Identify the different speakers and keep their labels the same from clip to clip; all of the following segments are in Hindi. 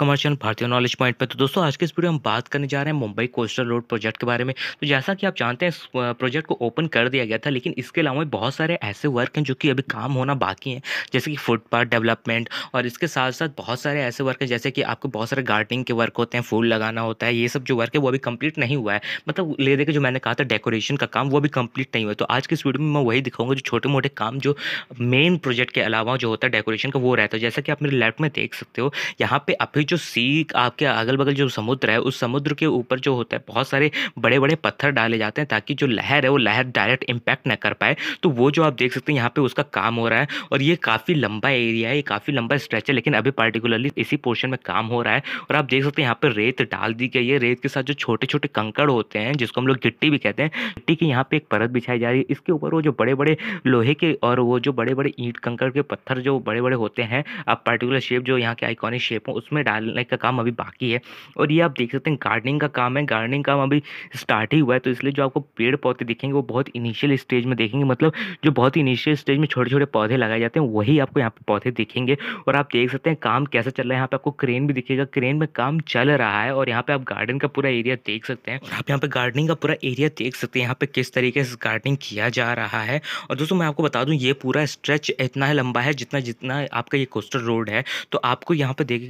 Speaker 1: कमर्शियल भारतीय नॉलेज पॉइंट पर तो दोस्तों आज के इस वीडियो में हम बात करने जा रहे हैं मुंबई कोस्टल रोड प्रोजेक्ट के बारे में तो जैसा कि आप जानते हैं इस प्रोजेक्ट को ओपन कर दिया गया था लेकिन इसके अलावा बहुत सारे ऐसे वर्क हैं जो कि अभी काम होना बाकी हैं जैसे कि फुटपाथ डेवलपमेंट और इसके साथ साथ बहुत सारे ऐसे वर्क हैं जैसे कि आपको बहुत सारे गार्डनिंग के वर्क होते हैं फूल लगाना होता है ये सब जो वर्क है वो अभी कंप्लीट नहीं हुआ है मतलब ले देकर जो मैंने कहा था डेकोरेशन का काम वो अभी कंप्लीट नहीं हुआ तो आज के इस वीडियो में मैं वही दिखाऊंगा जो छोटे मोटे काम जो मेन प्रोजेक्ट के अलावा जो होता है डेकोरेशन का वो रहता है जैसा कि आप मेरे लेफ्ट में देख सकते हो यहाँ पे आप फिर जो सी आपके अगल बगल जो समुद्र है उस समुद्र के ऊपर जो होता है बहुत सारे बड़े बड़े पत्थर डाले जाते हैं ताकि जो लहर है वो लहर डायरेक्ट इम्पैक्ट ना कर पाए तो वो जो आप देख सकते हैं यहाँ पे उसका काम हो रहा है और ये काफ़ी लंबा एरिया है ये काफ़ी लंबा स्ट्रेच है लेकिन अभी पर्टिकुलरली इसी पोर्शन में काम हो रहा है और आप देख सकते हैं यहाँ पर रेत डाल दी गई है रेत के साथ जो छोटे छोटे कंकड़ होते हैं जिसको हम लोग गिट्टी भी कहते हैं गिट्टी की यहाँ पर एक परत बिछाई जा रही है इसके ऊपर वो जो बड़े बड़े लोहे के और वो जो बड़े बड़े ईंट कंकड़ के पत्थर जो बड़े बड़े होते हैं आप पर्टिकुलर शेप जो यहाँ के आइकॉनिक शेप हो उसमें डालने का काम अभी बाकी है और ये आप देख सकते हैं गार्डनिंग का काम है गार्डनिंग काम अभी स्टार्ट ही हुआ है तो इसलिए जो आपको पेड़ पौधे दिखेंगे वो बहुत इनिशियल स्टेज में देखेंगे मतलब जो बहुत इनिशियल स्टेज में छोटे छोटे पौधे लगाए जाते हैं वही आपको यहाँ पर पौधे दिखेंगे और आप देख सकते हैं काम कैसा चल रहा है यहाँ पर आपको क्रेन भी दिखेगा क्रेन में काम चल रहा है और यहाँ पर आप गार्डन का पूरा एरिया देख सकते हैं आप यहाँ पर गार्डनिंग का पूरा एरिया देख सकते हैं यहाँ पर किस तरीके से गार्डनिंग किया जा रहा है और दोस्तों मैं आपको बता दूँ ये पूरा स्ट्रेच इतना ही लंबा है जितना जितना आपका ये कोस्टल रोड है तो आपको यहाँ पर देख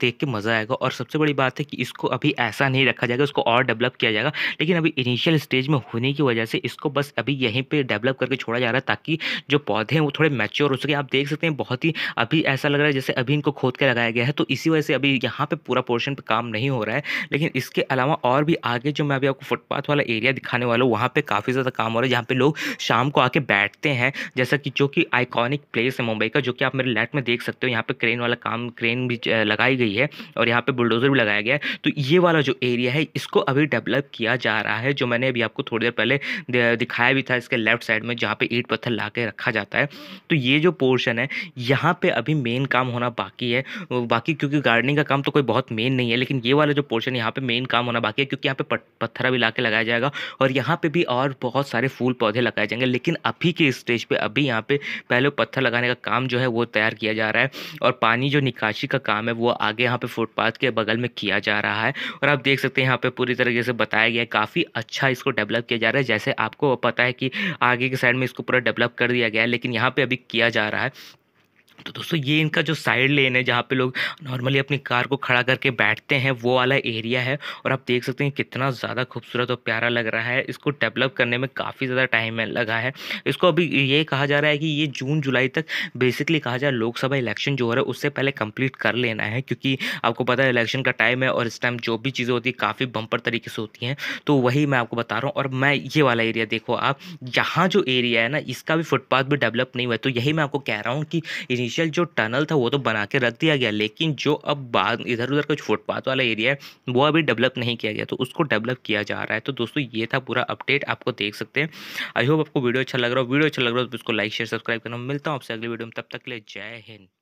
Speaker 1: देख के मज़ा आएगा और सबसे बड़ी बात है कि इसको अभी ऐसा नहीं रखा जाएगा इसको और डेवलप किया जाएगा लेकिन अभी इनिशियल स्टेज में होने की वजह से इसको बस अभी यहीं पर डेवलप करके छोड़ा जा रहा है ताकि जो पौधे हैं वो थोड़े मैच्योर हो सके आप देख सकते हैं बहुत ही अभी ऐसा लग रहा है जैसे अभी इनको खोद के लगाया गया है तो इसी वजह से अभी यहाँ पर पूरा पोर्शन पर काम नहीं हो रहा है लेकिन इसके अलावा और भी आगे जो मैं अभी आपको फुटपाथ वाला एरिया दिखाने वाला हूँ वहाँ पर काफ़ी ज़्यादा काम हो रहा है जहाँ पर लोग शाम को आके बैठते हैं जैसा कि जो कि आइकॉनिक प्लेस है मुंबई का जो कि आप मेरे लेट में देख सकते हो यहाँ पर क्रेन वाला काम क्रेन भी लगाई गई गई है और यहाँ पे बुलडोज़र भी लगाया गया है तो ये वाला जो एरिया है इसको अभी डेवलप किया जा रहा है जो मैंने अभी आपको थोड़ी देर पहले दिखाया भी था इसके लेफ्ट साइड में जहाँ पे ईट पत्थर ला रखा जाता है तो ये जो पोर्शन है यहाँ पर अभी मेन काम होना बाकी है बाकी क्योंकि गार्डनिंग का काम तो कोई बहुत मेन नहीं है लेकिन ये वाला जो पोर्शन यहाँ पर मेन काम होना बाकी है क्योंकि यहाँ पर पत्थर भी ला के लगाया जाएगा और यहाँ पर भी और बहुत सारे फूल पौधे लगाए जाएंगे लेकिन अभी के स्टेज पर अभी यहाँ पर पहले पत्थर लगाने का काम जो है वो तैयार किया जा रहा है और पानी जो निकासी का काम है वो आगे आगे यहाँ पे फुटपाथ के बगल में किया जा रहा है और आप देख सकते हैं यहाँ पे पूरी तरीके से बताया गया है काफ़ी अच्छा इसको डेवलप किया जा रहा है जैसे आपको पता है कि आगे के साइड में इसको पूरा डेवलप कर दिया गया है लेकिन यहाँ पर अभी किया जा रहा है तो दोस्तों ये इनका जो साइड लेन है जहाँ पे लोग नॉर्मली अपनी कार को खड़ा करके बैठते हैं वो वाला एरिया है और आप देख सकते हैं कितना ज़्यादा खूबसूरत और प्यारा लग रहा है इसको डेवलप करने में काफ़ी ज़्यादा टाइम लगा है इसको अभी ये कहा जा रहा है कि ये जून जुलाई तक बेसिकली कहा जा लोकसभा इलेक्शन जो हो रहा है उससे पहले कंप्लीट कर लेना है क्योंकि आपको पता है इलेक्शन का टाइम है और इस टाइम जो भी चीज़ें होती है काफ़ी बम्पर तरीके से होती हैं तो वही मैं आपको बता रहा हूँ और मैं ये वाला एरिया देखो आप यहाँ जो एरिया है ना इसका भी फुटपाथ भी डेवलप नहीं हुआ है तो यही मैं आपको कह रहा हूँ कि इनिशियल जो टनल था वो तो बना के रख दिया गया लेकिन जो अब बाद इधर उधर का फुटपाथ वाला एरिया है वो अभी डेवलप नहीं किया गया तो उसको डेवलप किया जा रहा है तो दोस्तों ये था पूरा अपडेट आपको देख सकते हैं आई होप आपको वीडियो अच्छा लग रहा हो वीडियो अच्छा लग रहा हो तो उसको लाइक शेयर सब्सक्राइब करना मिलता हूँ आपसे अगले वीडियो में तब तक ले जय हिंद